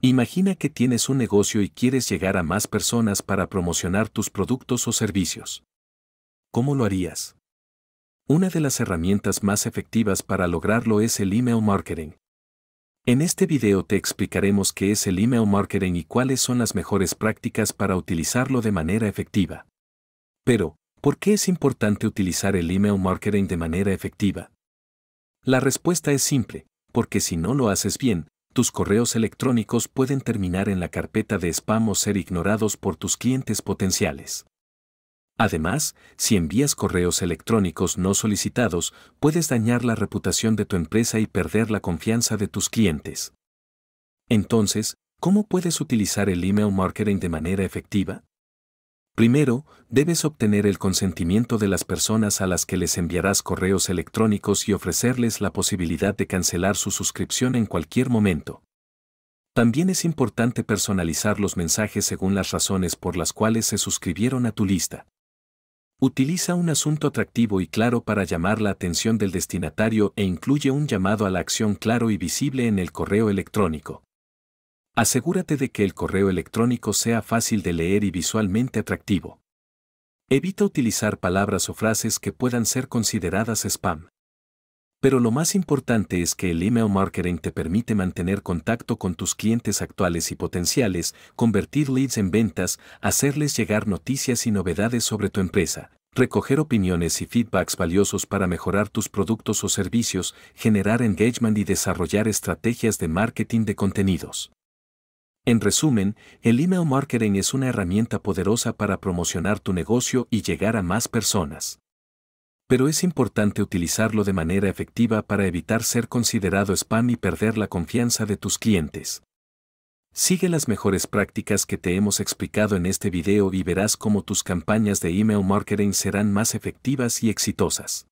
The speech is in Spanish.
Imagina que tienes un negocio y quieres llegar a más personas para promocionar tus productos o servicios. ¿Cómo lo harías? Una de las herramientas más efectivas para lograrlo es el email marketing. En este video te explicaremos qué es el email marketing y cuáles son las mejores prácticas para utilizarlo de manera efectiva. Pero, ¿por qué es importante utilizar el email marketing de manera efectiva? La respuesta es simple, porque si no lo haces bien, tus correos electrónicos pueden terminar en la carpeta de spam o ser ignorados por tus clientes potenciales. Además, si envías correos electrónicos no solicitados, puedes dañar la reputación de tu empresa y perder la confianza de tus clientes. Entonces, ¿cómo puedes utilizar el email marketing de manera efectiva? Primero, debes obtener el consentimiento de las personas a las que les enviarás correos electrónicos y ofrecerles la posibilidad de cancelar su suscripción en cualquier momento. También es importante personalizar los mensajes según las razones por las cuales se suscribieron a tu lista. Utiliza un asunto atractivo y claro para llamar la atención del destinatario e incluye un llamado a la acción claro y visible en el correo electrónico. Asegúrate de que el correo electrónico sea fácil de leer y visualmente atractivo. Evita utilizar palabras o frases que puedan ser consideradas spam. Pero lo más importante es que el email marketing te permite mantener contacto con tus clientes actuales y potenciales, convertir leads en ventas, hacerles llegar noticias y novedades sobre tu empresa, recoger opiniones y feedbacks valiosos para mejorar tus productos o servicios, generar engagement y desarrollar estrategias de marketing de contenidos. En resumen, el email marketing es una herramienta poderosa para promocionar tu negocio y llegar a más personas. Pero es importante utilizarlo de manera efectiva para evitar ser considerado spam y perder la confianza de tus clientes. Sigue las mejores prácticas que te hemos explicado en este video y verás cómo tus campañas de email marketing serán más efectivas y exitosas.